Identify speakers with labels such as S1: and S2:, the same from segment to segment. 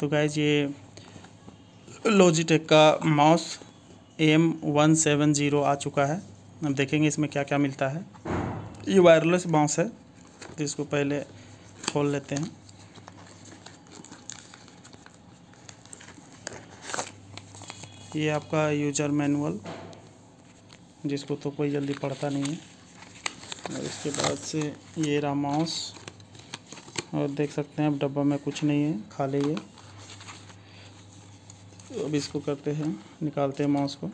S1: तो गाइज ये लॉजिटेक का mouse M one seven zero आ चुका है अब देखेंगे इसमें क्या क्या मिलता है ये वायरलेस माउस है तो इसको पहले खोल लेते हैं ये आपका यूजर मैनुअल जिसको तो कोई जल्दी पढ़ता नहीं है और इसके बाद से ये रहा माउस और देख सकते हैं अब डब्बा में कुछ नहीं है खाली है तो अब इसको करते हैं निकालते हैं माउस को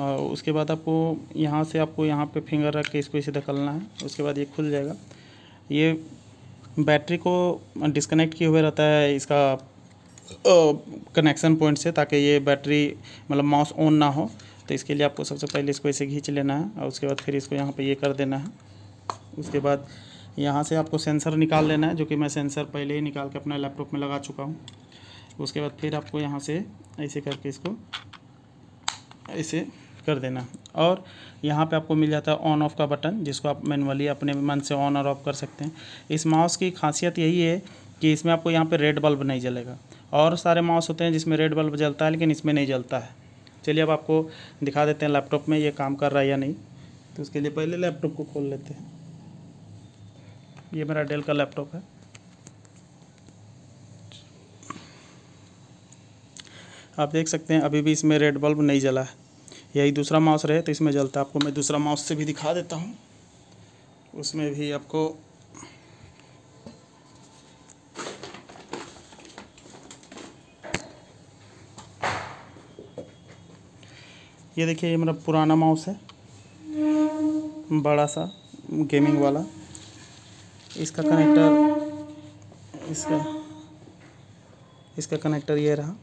S1: और उसके बाद आपको यहाँ से आपको यहाँ पे फिंगर रख के इसको इसे धकलना है उसके बाद ये खुल जाएगा ये बैटरी को डिस्कनेक्ट किए हुए रहता है इसका कनेक्शन पॉइंट से ताकि ये बैटरी मतलब माउस ऑन ना हो तो इसके लिए आपको सबसे पहले इसको ऐसे खींच लेना है और उसके बाद फिर इसको यहाँ पर ये कर देना है उसके बाद यहाँ से आपको सेंसर निकाल लेना है जो कि मैं सेंसर पहले ही निकाल के अपना लैपटॉप में लगा चुका हूँ उसके बाद फिर आपको यहाँ से ऐसे करके इसको ऐसे कर देना और यहाँ पे आपको मिल जाता है ऑन ऑफ़ का बटन जिसको आप मैनुअली अपने मन से ऑन और ऑफ कर सकते हैं इस माउस की खासियत यही है कि इसमें आपको यहाँ पे रेड बल्ब नहीं जलेगा और सारे माउस होते हैं जिसमें रेड बल्ब जलता है लेकिन इसमें नहीं जलता है चलिए अब आपको दिखा देते हैं लैपटॉप में ये काम कर रहा है या नहीं तो उसके लिए पहले लैपटॉप को खोल लेते हैं ये मेरा डेल का लैपटॉप है आप देख सकते हैं अभी भी इसमें रेड बल्ब नहीं जला है यही दूसरा माउस रहे तो इसमें जलता आपको मैं दूसरा माउस से भी दिखा देता हूँ उसमें भी आपको ये देखिए ये मेरा पुराना माउस है बड़ा सा गेमिंग वाला इसका कनेक्टर इसका इसका कनेक्टर ये रहा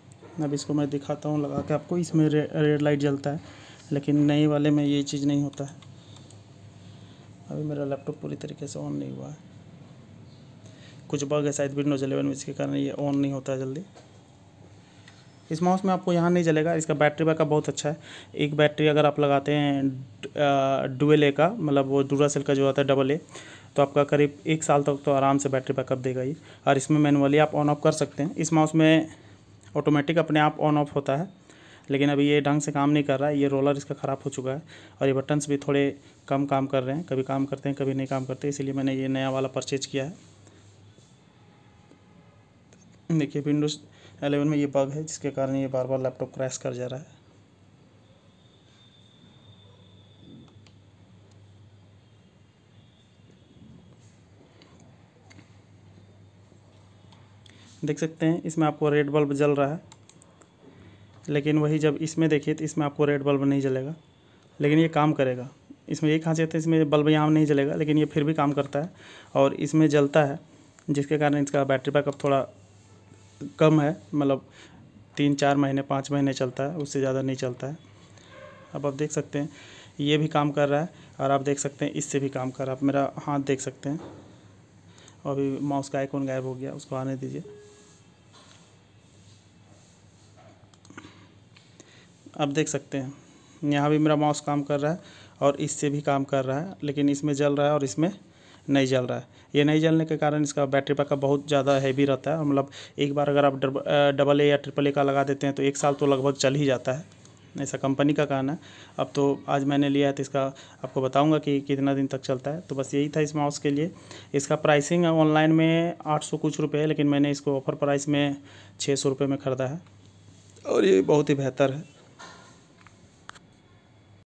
S1: अब इसको मैं दिखाता हूँ लगा के आपको इसमें रेड लाइट जलता है लेकिन नए वाले में ये चीज़ नहीं होता है अभी मेरा लैपटॉप पूरी तरीके से ऑन नहीं हुआ है कुछ बग है शायद विंडोज एलेवन में इसके कारण ये ऑन नहीं होता जल्दी इस माउस में आपको यहाँ नहीं जलेगा इसका बैटरी बैकअप बहुत अच्छा है एक बैटरी अगर आप लगाते हैं डुएल ए का मतलब वो दूरा सेल का जो आता है डबल ए तो आपका करीब एक साल तक तो आराम से बैटरी बैकअप देगा ये और इसमें मैनुअली आप ऑन ऑफ कर सकते हैं इस माउस में ऑटोमेटिक अपने आप ऑन ऑफ होता है लेकिन अभी ये ढंग से काम नहीं कर रहा है ये रोलर इसका ख़राब हो चुका है और ये बटन्स भी थोड़े कम काम कर रहे हैं कभी काम करते हैं कभी नहीं काम करते इसीलिए मैंने ये नया वाला परचेज किया है देखिए विंडोज़ 11 में ये बग है जिसके कारण ये बार बार लैपटॉप क्रैश कर जा रहा है देख सकते हैं इसमें आपको रेड बल्ब जल रहा है लेकिन वही जब इसमें देखिए तो इसमें आपको रेड बल्ब नहीं जलेगा लेकिन ये काम करेगा इसमें ये खासियत है इसमें बल्ब यहाँ नहीं जलेगा लेकिन ये फिर भी काम करता है और इसमें जलता है जिसके कारण इसका बैटरी बैकअप थोड़ा कम है मतलब तीन चार महीने पाँच महीने चलता है उससे ज़्यादा नहीं चलता है अब आप देख सकते हैं ये भी काम कर रहा है और आप देख सकते हैं इससे भी काम कर रहा है आप मेरा हाथ देख सकते हैं अभी माउस का आइकॉन गायब हो गया उसको आने दीजिए आप देख सकते हैं यहाँ भी मेरा माउस काम कर रहा है और इससे भी काम कर रहा है लेकिन इसमें जल रहा है और इसमें नहीं जल रहा है ये नहीं जलने के कारण इसका बैटरी बैकअप बहुत ज़्यादा हैवी रहता है मतलब एक बार अगर आप डबल ए या ट्रिपल ए का लगा देते हैं तो एक साल तो लगभग चल ही जाता है ऐसा कंपनी का कहना है अब तो आज मैंने लिया है तो इसका आपको बताऊंगा कि कितना दिन तक चलता है तो बस यही था इस माउस के लिए इसका प्राइसिंग ऑनलाइन में आठ सौ कुछ रुपये है लेकिन मैंने इसको ऑफर प्राइस में छः सौ रुपये में ख़रीदा है और ये बहुत ही बेहतर है